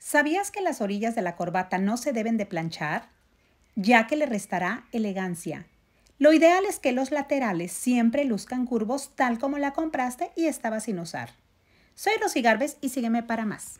¿Sabías que las orillas de la corbata no se deben de planchar? Ya que le restará elegancia. Lo ideal es que los laterales siempre luzcan curvos tal como la compraste y estaba sin usar. Soy Rosy Garbes y sígueme para más.